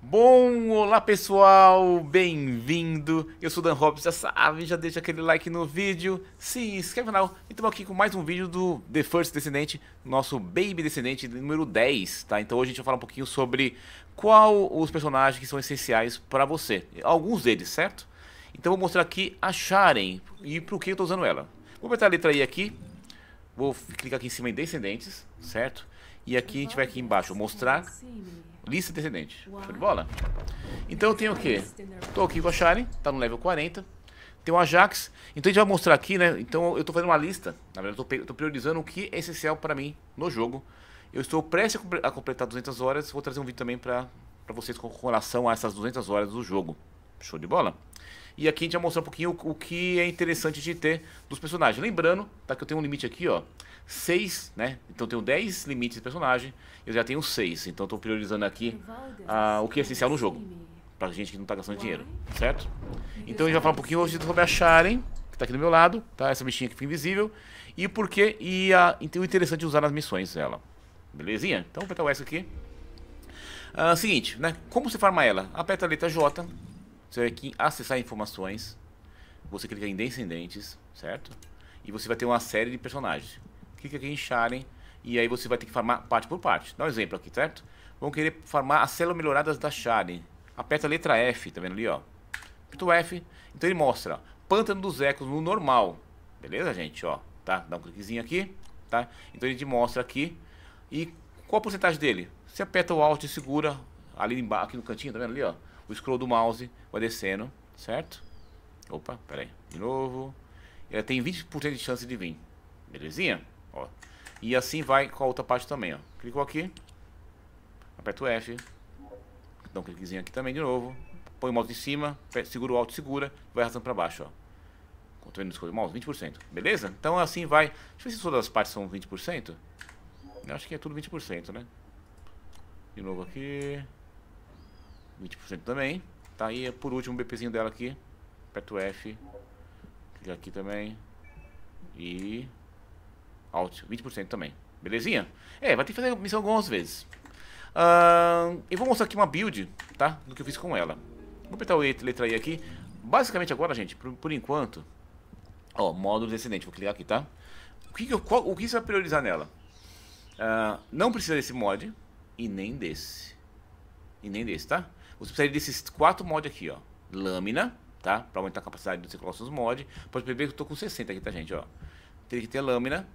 Bom, olá pessoal, bem-vindo. Eu sou Dan Hobbs, já sabe, já deixa aquele like no vídeo, se inscreve no canal e estamos aqui com mais um vídeo do The First Descendente, nosso Baby Descendente número 10, tá? Então hoje a gente vai falar um pouquinho sobre qual os personagens que são essenciais para você, alguns deles, certo? Então vou mostrar aqui a Sharen e por que eu estou usando ela. Vou apertar a letra I aqui, vou clicar aqui em cima em Descendentes, certo? E aqui a gente vai aqui embaixo, mostrar Lista de descendente. Show de bola? Então eu tenho o quê? Tô aqui com a Sharen, tá no level 40. Tem o Ajax. Então a gente vai mostrar aqui, né? Então eu tô fazendo uma lista. Na verdade, eu tô priorizando o que é essencial pra mim no jogo. Eu estou prestes a completar 200 horas. Vou trazer um vídeo também pra, pra vocês com relação a essas 200 horas do jogo. Show de bola? E aqui a gente vai mostrar um pouquinho o, o que é interessante de ter dos personagens. Lembrando, tá, que eu tenho um limite aqui, ó. 6, né? Então eu tenho 10 limites de personagem, eu já tenho 6. Então estou priorizando aqui ah, o que é essencial no jogo. Pra gente que não tá gastando dinheiro, certo? Então a gente vai falar um pouquinho hoje sobre a Sharen, que tá aqui do meu lado, tá? Essa bichinha que fica invisível. E por que, e a, então, o interessante de usar nas missões dela. Belezinha? Então vou apertar o S aqui. Ah, seguinte, né? Como você farma ela? Aperta a letra J você vai aqui em acessar informações. Você clica em descendentes, certo? E você vai ter uma série de personagens. Clica aqui em Sharen. E aí você vai ter que farmar parte por parte. Dá um exemplo aqui, certo? Vão querer farmar as células melhoradas da Sharen. Aperta a letra F, tá vendo ali, ó? Aperta F. Então ele mostra, Pântano dos Ecos no normal. Beleza, gente? Ó, tá? Dá um cliquezinho aqui, tá? Então ele te mostra aqui. E qual a porcentagem dele? Você aperta o Alt e segura ali embaixo, aqui no cantinho, tá vendo ali, ó? o scroll do mouse vai descendo, certo? Opa, pera aí, de novo. Ela tem 20% de chance de vir, belezinha? Ó. E assim vai com a outra parte também, ó. Clicou aqui, aperta o F, dá um cliquezinho aqui também de novo, põe o mouse em cima, segura o alto, segura, vai arrastando para baixo, ó. Controle no scroll do mouse, 20%, beleza? Então assim vai, deixa eu ver se todas as partes são 20%. Eu acho que é tudo 20%, né? De novo aqui. 20% também. Tá aí, é por último, o BPzinho dela aqui. Aperto F. Clica aqui também. E... Alt, 20% também. Belezinha? É, vai ter que fazer missão algumas vezes. Uh, eu vou mostrar aqui uma build, tá? Do que eu fiz com ela. Vou apertar o E, letra E aqui. Basicamente agora, gente, por, por enquanto... Ó, módulo descendente, vou clicar aqui, tá? O que, que eu, qual, o que você vai priorizar nela? Uh, não precisa desse mod e nem desse. E nem desse, tá? Você precisa desses quatro mods aqui, ó. Lâmina, tá? Para aumentar a capacidade do circulação dos mods. Pode perceber que eu tô com 60 aqui, tá, gente, ó. tem que ter lâmina.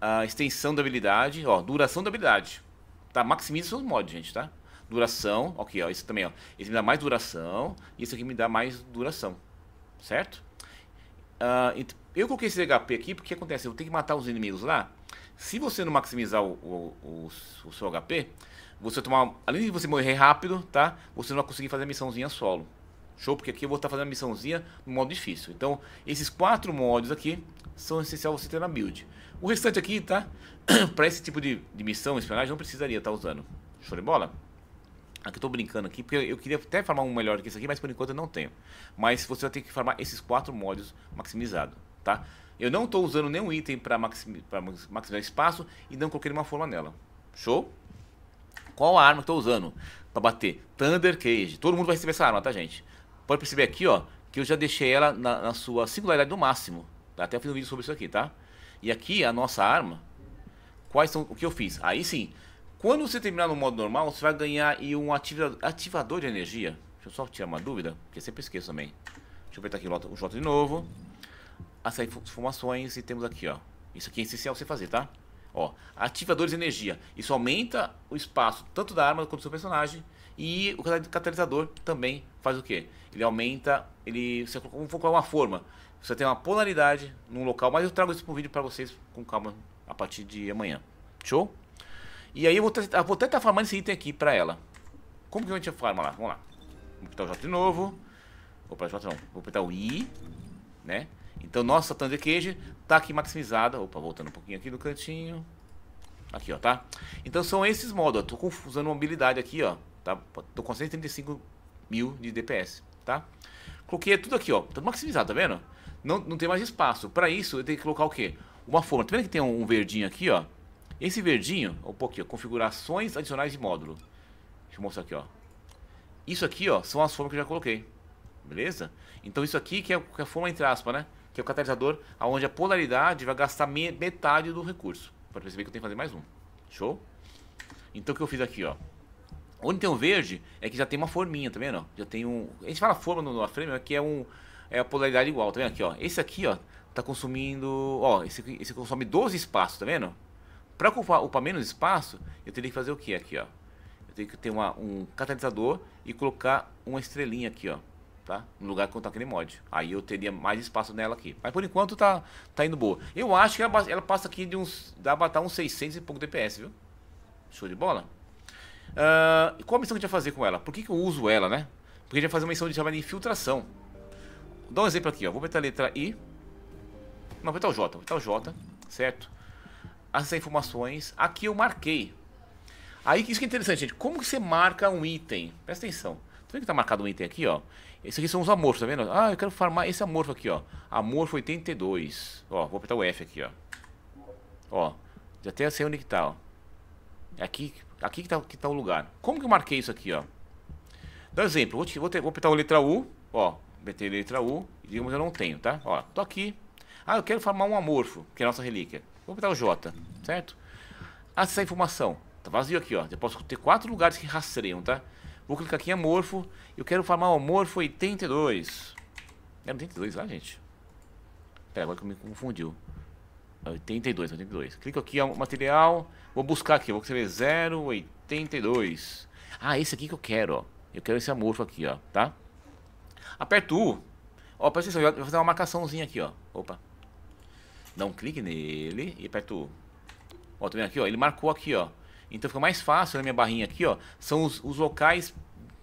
A extensão da habilidade, ó. Duração da habilidade. Tá? Maximiza seus mods, gente, tá? Duração, ok, ó. Isso também, ó. Esse me dá mais duração. E esse aqui me dá mais duração. Certo? Uh, eu coloquei esse HP aqui porque acontece, eu tenho que matar os inimigos lá. Se você não maximizar o, o, o, o seu HP, você tomar. Além de você morrer rápido, tá? Você não vai conseguir fazer a missãozinha solo. Show? Porque aqui eu vou estar tá fazendo a missãozinha no modo difícil. Então, esses quatro modos aqui são essenciais você ter na build. O restante aqui, tá? pra esse tipo de, de missão, espionagem, não precisaria estar tá usando. Show de bola? Aqui eu tô brincando aqui, porque eu queria até farmar um melhor que esse aqui, mas por enquanto eu não tenho. Mas você vai ter que farmar esses quatro modos maximizado, tá? Eu não estou usando nenhum item para maximizar, maximizar espaço e não coloquei nenhuma forma nela. Show? Qual a arma que eu tô usando para bater? Thunder Cage. Todo mundo vai receber essa arma, tá, gente? Pode perceber aqui, ó, que eu já deixei ela na, na sua singularidade no máximo. Tá? Até fiz um vídeo sobre isso aqui, tá? E aqui a nossa arma, quais são o que eu fiz? Aí sim, quando você terminar no modo normal, você vai ganhar aí um ativador de energia. Deixa eu só tirar uma dúvida, porque eu sempre esqueço também. Deixa eu apertar tá aqui o J de novo. As informações e temos aqui, ó. Isso aqui é essencial você fazer, tá? Ó, ativadores de energia. Isso aumenta o espaço tanto da arma quanto do seu personagem. E o catalisador também faz o quê? Ele aumenta, ele você colocar uma forma. Você tem uma polaridade num local, mas eu trago isso para um vídeo para vocês com calma a partir de amanhã. Show? E aí eu vou, vou tentar farmar esse item aqui para ela. Como que a gente farma lá? Vamos lá. Vou apertar o J de novo. Vou para J não. Vou apertar o I, né? Então, nossa Cage tá aqui maximizada. Opa, voltando um pouquinho aqui no cantinho. Aqui, ó, tá? Então, são esses modos, ó. Tô usando mobilidade aqui, ó. Tá? Tô com 135 mil de DPS, tá? Coloquei tudo aqui, ó. Tá tudo maximizado, tá vendo? Não, não tem mais espaço. Para isso, eu tenho que colocar o quê? Uma forma. Tá vendo que tem um, verdinho aqui, ó? Esse verdinho, um pouquinho, ó, configurações adicionais de módulo. Deixa eu mostrar aqui, ó. Isso aqui, ó, são as formas que eu já coloquei. Beleza? Então isso aqui que é, é a forma entre aspas, né? que é o catalisador, aonde a polaridade vai gastar metade do recurso. Para perceber que eu tenho que fazer mais um. Show? Então o que eu fiz aqui, ó. Onde tem um verde é que já tem uma forminha, tá vendo? Já tem um. A gente fala forma no, no frame, que é um. É a polaridade igual, tá vendo aqui, ó? Esse aqui, ó, tá consumindo. Ó, esse, esse consome 12 espaços, tá vendo? Para ocupar, ocupar menos espaço, eu teria que fazer o que aqui, ó? Eu tenho que ter uma, um catalisador e colocar uma estrelinha aqui, ó tá? No lugar que eu tá aquele mod. Aí eu teria mais espaço nela aqui. Mas por enquanto tá, tá indo boa. Eu acho que ela, ela passa aqui de uns... Dá pra uns 600 e pouco DPS, viu? Show de bola. Uh, qual a missão que a gente vai fazer com ela? Por que, que eu uso ela, né? Porque a gente vai fazer uma missão de chamada de infiltração. Vou dar um exemplo aqui, ó. Vou apertar a letra I. Não, vou apertar o J. Vou apertar o J, certo? Acessar informações. Aqui eu marquei. Aí, isso que é interessante, gente. Como que você marca um item? Presta atenção. Tá que tá marcado um item aqui, ó? Esses aqui são os amorfos, tá vendo? Ah, eu quero farmar esse amorfo aqui, ó. Amorfo 82. Ó, vou apertar o F aqui, ó. Ó, já até sei onde que tá, ó. É aqui, aqui que tá, que tá o lugar. Como que eu marquei isso aqui, ó? Dá um exemplo, vou, te, vou, ter, vou apertar a letra U, ó. Apertei a letra U, digamos eu não tenho, tá? Ó, tô aqui. Ah, eu quero farmar um amorfo, que é a nossa relíquia. Vou apertar o J, certo? Acessar a informação. Tá vazio aqui, ó. Eu posso ter quatro lugares que rastreiam, tá? Vou clicar aqui em amorfo. Eu quero farmar o amorfo 82. Era 82 lá, gente? Pera, agora que me confundiu. 82, 82. Clico aqui em material. Vou buscar aqui. Vou escrever 082. Ah, esse aqui que eu quero, ó. Eu quero esse amorfo aqui, ó. Tá? Aperto U. Ó, presta atenção. Eu vou fazer uma marcaçãozinha aqui, ó. Opa. Dá um clique nele e aperto U. Ó, tá vendo aqui, ó? Ele marcou aqui, ó. Então fica mais fácil na minha barrinha aqui, ó. São os, os locais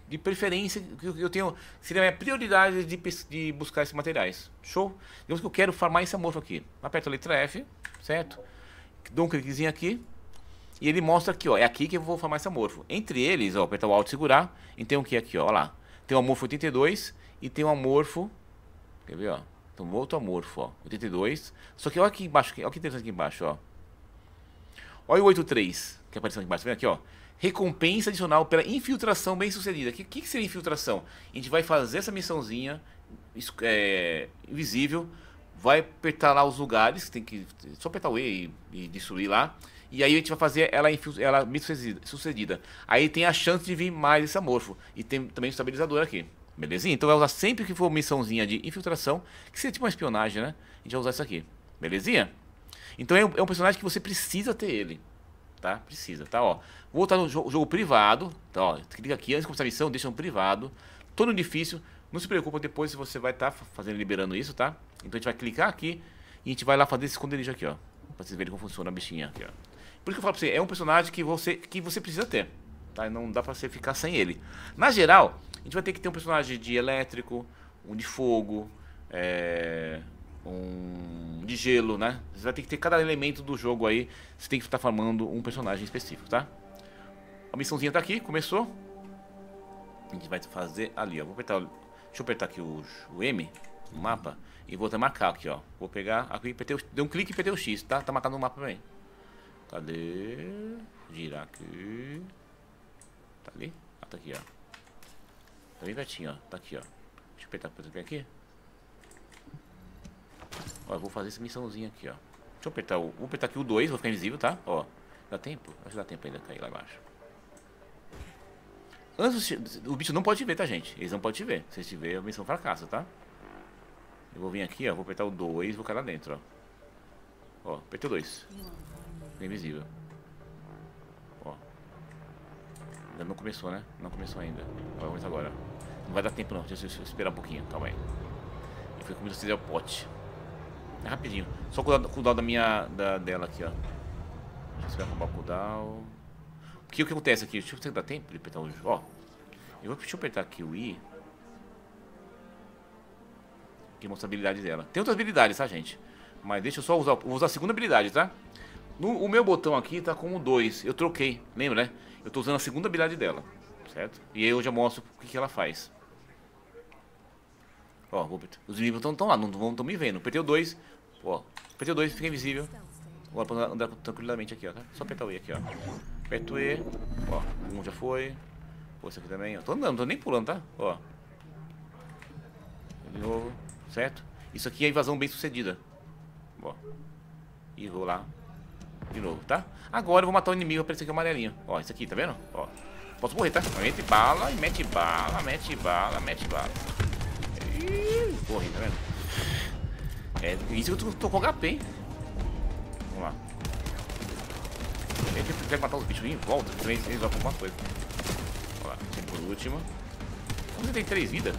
de preferência que eu tenho. Seria a minha prioridade de, de buscar esses materiais. Show? Digamos que eu quero farmar esse amorfo aqui. Aperto a letra F, certo? Dou um cliquezinho aqui. E ele mostra aqui, ó. É aqui que eu vou farmar esse amorfo. Entre eles, ó, apertar o Alt e segurar. E tem o um que aqui, ó. lá. Tem o amorfo 82 e tem o amorfo. Quer ver, ó? Então, outro amorfo, ó. 82. Só que olha aqui embaixo. Olha que interessante aqui embaixo, ó. Olha o 83 que apareceu aqui embaixo, tá vem aqui, ó? Recompensa adicional pela infiltração bem sucedida. O que, que, seria infiltração? A gente vai fazer essa missãozinha é, invisível, vai apertar lá os lugares, tem que só apertar o E e, e destruir lá. E aí a gente vai fazer ela, ela bem sucedida, sucedida. Aí tem a chance de vir mais esse amorfo. E tem também o estabilizador aqui. Belezinha? Então vai usar sempre que for missãozinha de infiltração, que seria tipo uma espionagem, né? A gente vai usar isso aqui. Belezinha? Então é um, é um personagem que você precisa ter ele tá? Precisa, tá? Ó, vou estar no jogo, jogo, privado, tá? Ó, clica aqui antes de começar a missão, deixa no privado. Tô no difícil, não se preocupa, depois se você vai estar tá fazendo, liberando isso, tá? Então a gente vai clicar aqui e a gente vai lá fazer esse esconderijo aqui, ó. Pra vocês verem como funciona a bichinha aqui, ó. Por que eu falo pra você, é um personagem que você, que você precisa ter, tá? Não dá pra você ficar sem ele. Na geral, a gente vai ter que ter um personagem de elétrico, um de fogo, é um de gelo, né? Você vai ter que ter cada elemento do jogo aí, você tem que estar formando um personagem específico, tá? A missãozinha tá aqui, começou. A gente vai fazer ali, ó. Vou apertar, deixa eu apertar aqui o, o M o mapa e vou até marcar aqui, ó. Vou pegar aqui, apertei, dei um clique e apertei o X, tá? Tá marcado no mapa também. Cadê? Girar aqui. Tá ali? Ah, tá aqui, ó. Tá bem pertinho, ó. Tá aqui, ó. Deixa eu apertar aqui. Ó, eu vou fazer essa missãozinha aqui, ó. Deixa eu apertar o... Vou apertar aqui o 2, vou ficar invisível, tá? Ó. Dá tempo? Acho que dá tempo ainda cair lá embaixo. Antes, o bicho não pode te ver, tá, gente? Eles não podem te ver. Se eles te ver, a missão fracassa, tá? Eu vou vir aqui, ó. Vou apertar o 2 vou cair lá dentro, ó. Ó, apertei o 2. Fica invisível. Ó. Ainda não começou, né? Não começou ainda. Vai começar agora. Não vai dar tempo, não. Deixa eu esperar um pouquinho. Calma aí. E foi como o pote rapidinho. Só cuidar o cooldown da minha. Da, dela aqui, ó. Deixa eu ver acabar o cooldown. O que, o que acontece aqui? Deixa eu ver se dá tempo de apertar o. Ó. Eu vou, deixa eu apertar aqui o I. Que mostra a habilidade dela. Tem outras habilidades, tá, gente? Mas deixa eu só usar. Vou usar a segunda habilidade, tá? No, o meu botão aqui tá com o 2. Eu troquei, lembra, né? Eu tô usando a segunda habilidade dela, certo? E aí eu já mostro o que, que ela faz. Ó, vou, os inimigos estão lá, não estão me vendo. Apertei dois, 2, ó. Apertei dois fica invisível. Agora posso andar tranquilamente aqui, ó. Tá? Só apertar o E aqui, ó. Aperto o E, ó. Um já foi. Pô, esse aqui também, ó. Tô andando, tô nem pulando, tá? Ó. De novo, certo? Isso aqui é invasão bem sucedida. Ó. E vou lá. De novo, tá? Agora eu vou matar o inimigo, aparecer aqui o amarelinho. Ó, isso aqui, tá vendo? Ó. Posso morrer, tá? Mete bala, mete bala, mete bala, mete bala corre, tá vendo? É isso que eu tô, tô com HP, hein? Vamos lá. Ele consegue matar os bichos em volta, também eles vão alguma coisa. Vamos lá, aqui por último. Você tem três vidas.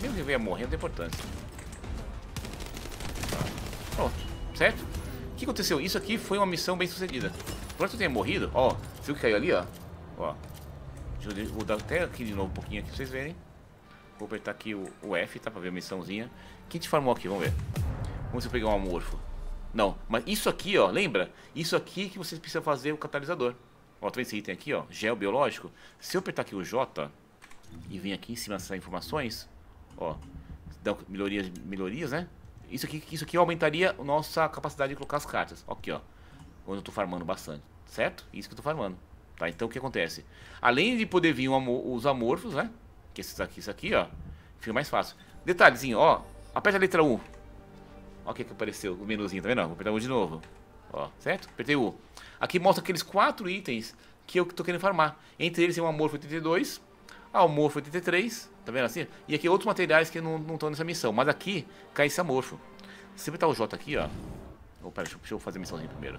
Mesmo que venha morrer, não tem é importância. Pronto, certo? O que aconteceu? Isso aqui foi uma missão bem sucedida. Por que eu tenha morrido, ó, viu que caiu ali, ó? Ó. Deixa eu, vou dar até aqui de novo um pouquinho aqui pra vocês verem. Vou apertar tá aqui o, o F, tá? Pra ver a missãozinha. Quem te farmou aqui? Vamos ver. Vamos ver se eu pegar um amorfo. Não, mas isso aqui, ó, lembra? Isso aqui que vocês precisam fazer o catalisador. Ó, tá esse item aqui, ó? Gel biológico. Se eu apertar aqui o J e vir aqui em cima dessas informações, ó, dá melhorias, melhorias, né? Isso aqui, isso aqui aumentaria a nossa capacidade de colocar as cartas. Aqui, ó. quando eu tô farmando bastante, certo? Isso que eu tô farmando. Tá, então o que acontece? Além de poder vir um, os amorfos, né? que esses aqui, isso aqui, ó. Fica mais fácil. Detalhezinho, ó. Aperta a letra U. Ó o que, que apareceu, o menuzinho, tá vendo? Vou apertar U de novo. Ó, certo? Apertei U. Aqui mostra aqueles quatro itens que eu tô querendo farmar. Entre eles tem o Amorfo 82, Amorfo 83, tá vendo assim? E aqui outros materiais que não estão nessa missão. Mas aqui cai esse Amorfo. Se eu o J aqui, ó. Oh, pera, deixa, deixa eu fazer a missãozinha primeiro.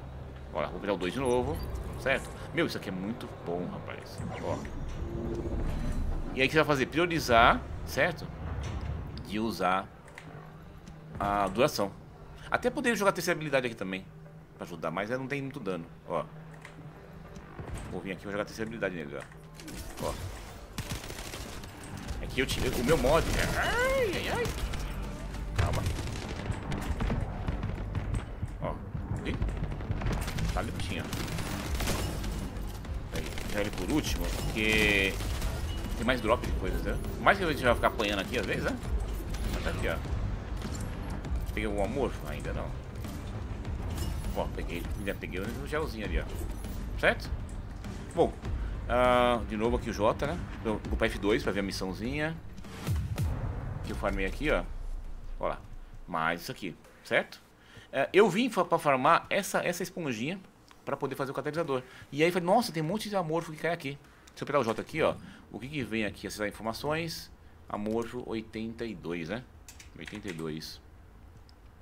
Ó, vou virar o 2 de novo, certo? Meu, isso aqui é muito bom, rapaz. Ó. E aí o que você vai fazer? Priorizar, certo? De usar a duração. Até poderia jogar a terceira habilidade aqui também. Pra ajudar, mas ela não tem muito dano. Ó. Vou vir aqui e vou jogar a terceira habilidade nele, ó. Ó. É que eu tirei o meu mod. Né? Ai, ai, ai. Calma. Ó. Ih. Tá ali tinha. Já ele por último, porque tem mais drop de coisas, né? Mais que a gente vai ficar apanhando aqui às vezes, né? Mas tá aqui, ó. Peguei algum amorfo Ainda não. Ó, peguei. Já peguei o gelzinho ali, ó. Certo? Bom. Uh, de novo aqui o J, né? Vou pra F2 pra ver a missãozinha. Que eu farmei aqui, ó. Ó lá. Mais isso aqui, certo? Uh, eu vim pra farmar essa, essa esponjinha pra poder fazer o catalisador. E aí falei, nossa, tem um monte de amorfo que cai aqui. Se eu pegar o J aqui, ó, o que, que vem aqui? Acessar informações, Amojo 82, né? 82.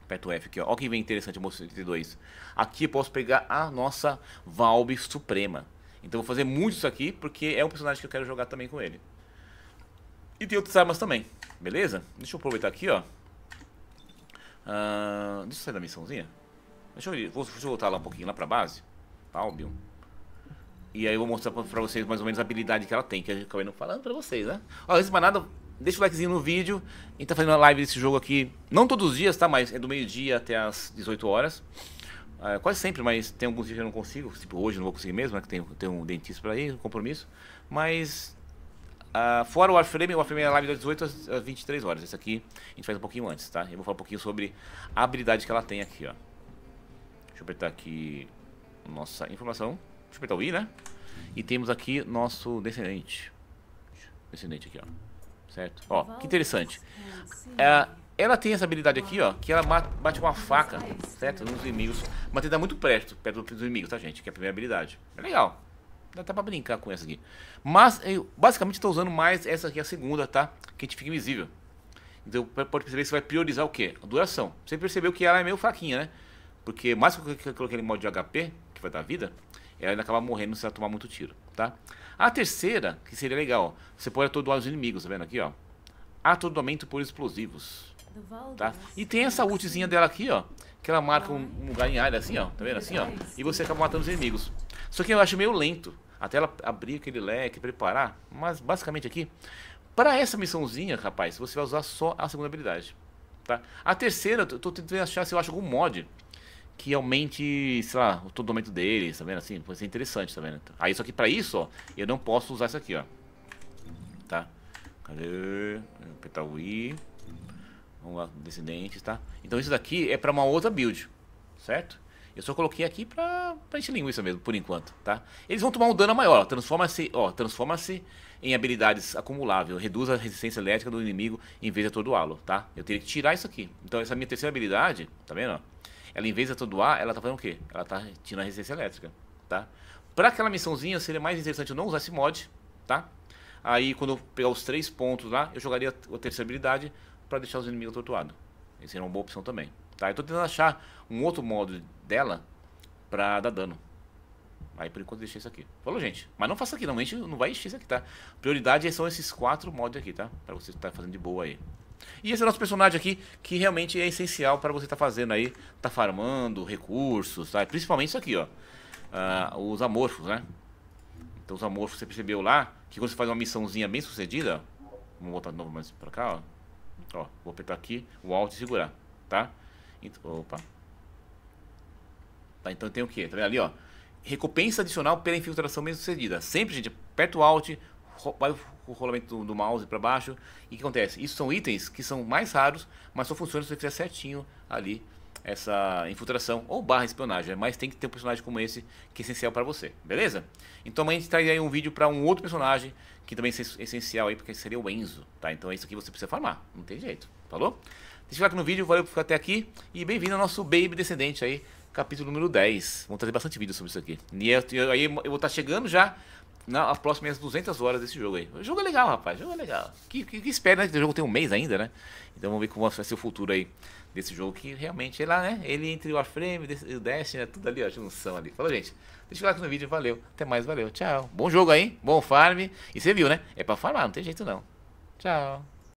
Aperto F aqui, ó. Olha que vem interessante, Amojo 82. Aqui eu posso pegar a nossa Valve Suprema. Então eu vou fazer muito isso aqui, porque é um personagem que eu quero jogar também com ele. E tem outras armas também, beleza? Deixa eu aproveitar aqui, ó. Uh, deixa eu sair da missãozinha. Deixa eu, deixa eu voltar lá um pouquinho, lá pra base. Palbium. E aí eu vou mostrar pra vocês mais ou menos a habilidade que ela tem, que eu acabei não falando pra vocês, né? Ó, antes de mais nada, deixa o likezinho no vídeo. A gente tá fazendo uma live desse jogo aqui, não todos os dias, tá? Mas é do meio-dia até as 18 horas. É, quase sempre, mas tem alguns dias que eu não consigo. Tipo, hoje não vou conseguir mesmo, né? Que tem, tem um dentista pra ir, um compromisso. Mas Uh, fora o Warframe, o Warframe é live das 18 às 23 horas. Esse aqui a gente faz um pouquinho antes, tá? Eu vou falar um pouquinho sobre a habilidade que ela tem aqui, ó. Deixa eu apertar aqui nossa informação. Deixa eu apertar o I, né? E temos aqui nosso descendente. Descendente aqui, ó. Certo? Ó, que interessante. É, ela tem essa habilidade aqui, ó, que ela bate com uma faca, certo? Nos inimigos. Mas tem que dar tá muito perto, perto dos inimigos, tá, gente? Que é a primeira habilidade. É legal. Dá até pra brincar com essa aqui. Mas, eu basicamente estou usando mais essa aqui, a segunda, tá? Que a gente fica invisível. Então, pode perceber que você vai priorizar o quê? A duração. Você percebeu que ela é meio fraquinha, né? Porque mais que eu coloquei em modo de HP, que vai dar vida, ela ainda acaba morrendo se ela tomar muito tiro, tá? A terceira, que seria legal, você pode atordoar os inimigos, tá vendo aqui, ó? Atordoamento por explosivos, tá? E tem essa ultzinha dela aqui, ó, que ela marca um lugar em área assim, ó, tá vendo? Assim, ó, e você acaba matando os inimigos. Só que eu acho meio lento, até ela abrir aquele leque, preparar, mas basicamente aqui, para essa missãozinha, rapaz, você vai usar só a segunda habilidade, tá? A terceira, eu tô tentando achar se eu acho algum mod que aumente, sei lá, todo o deles, tá vendo assim? Pode ser interessante, tá vendo? Aí, só que pra isso, ó, eu não posso usar isso aqui, ó. Tá? Cadê? Apertar o I. Vamos lá, descendentes, tá? Então isso daqui é pra uma outra build, certo? Eu só coloquei aqui pra, pra encher linguiça mesmo, por enquanto, tá? Eles vão tomar um dano maior, transforma-se, ó, transforma-se em habilidades acumuláveis, reduz a resistência elétrica do inimigo em vez de atordoá-lo, tá? Eu teria que tirar isso aqui. Então essa é minha terceira habilidade, tá vendo, ó? Ela, em vez de atordoar, ela tá fazendo o quê? Ela está tirando a resistência elétrica, tá? Para aquela missãozinha, seria mais interessante eu não usar esse mod, tá? Aí, quando eu pegar os três pontos lá, eu jogaria a terceira habilidade para deixar os inimigos atordoados. esse seria uma boa opção também, tá? Eu estou tentando achar um outro modo dela para dar dano. Aí por enquanto deixei isso aqui. Falou, gente. Mas não faça aqui, não. não vai encher isso aqui, tá? Prioridade são esses quatro mods aqui, tá? Pra você estar tá fazendo de boa aí. E esse é o nosso personagem aqui, que realmente é essencial para você estar tá fazendo aí, tá farmando recursos, tá? principalmente isso aqui, ó, uh, os amorfos, né? Então os amorfos, você percebeu lá, que quando você faz uma missãozinha bem sucedida, vamos botar de novo mais para cá, ó. Ó, vou apertar aqui o Alt e segurar, tá? Então, opa. Tá, então tem o que? Tá vendo ali, ó? Recompensa adicional pela infiltração bem sucedida. Sempre, gente, aperta o Alt, vai com o rolamento do, do mouse para baixo. E o que acontece? Isso são itens que são mais raros, mas só funcionam se você fizer certinho ali essa infiltração ou barra espionagem, né? mas tem que ter um personagem como esse que é essencial para você, beleza? Então amanhã a gente traz aí um vídeo para um outro personagem que também é essencial aí, porque seria o Enzo, tá? Então é isso que você precisa farmar, não tem jeito, falou? Deixa eu aqui no vídeo, valeu por ficar até aqui e bem-vindo ao nosso Baby Descendente aí, capítulo número 10. Vamos trazer bastante vídeo sobre isso aqui. E aí eu vou estar tá chegando já na próxima é as 200 horas desse jogo aí. O jogo é legal, rapaz. O jogo é legal. Que, que, que espera, né? Que o jogo tem um mês ainda, né? Então vamos ver como vai ser o futuro aí desse jogo. Que realmente é lá, né? Ele entre o Warframe e o Destiny, né? tudo ali, ó. Junção ali. Falou, gente. Deixa o like no vídeo. Valeu. Até mais. Valeu. Tchau. Bom jogo aí. Bom farm. E você viu, né? É pra farmar. Não tem jeito, não. Tchau.